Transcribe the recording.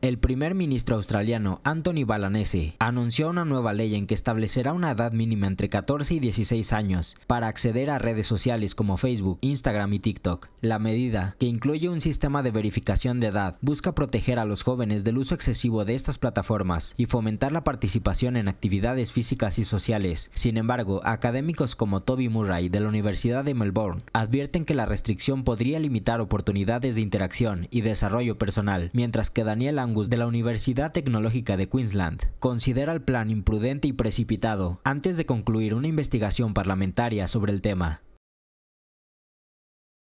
El primer ministro australiano Anthony Balanese anunció una nueva ley en que establecerá una edad mínima entre 14 y 16 años para acceder a redes sociales como Facebook, Instagram y TikTok. La medida, que incluye un sistema de verificación de edad, busca proteger a los jóvenes del uso excesivo de estas plataformas y fomentar la participación en actividades físicas y sociales. Sin embargo, académicos como Toby Murray de la Universidad de Melbourne advierten que la restricción podría limitar oportunidades de interacción y desarrollo personal, mientras que Daniel de la Universidad Tecnológica de Queensland considera el plan imprudente y precipitado antes de concluir una investigación parlamentaria sobre el tema.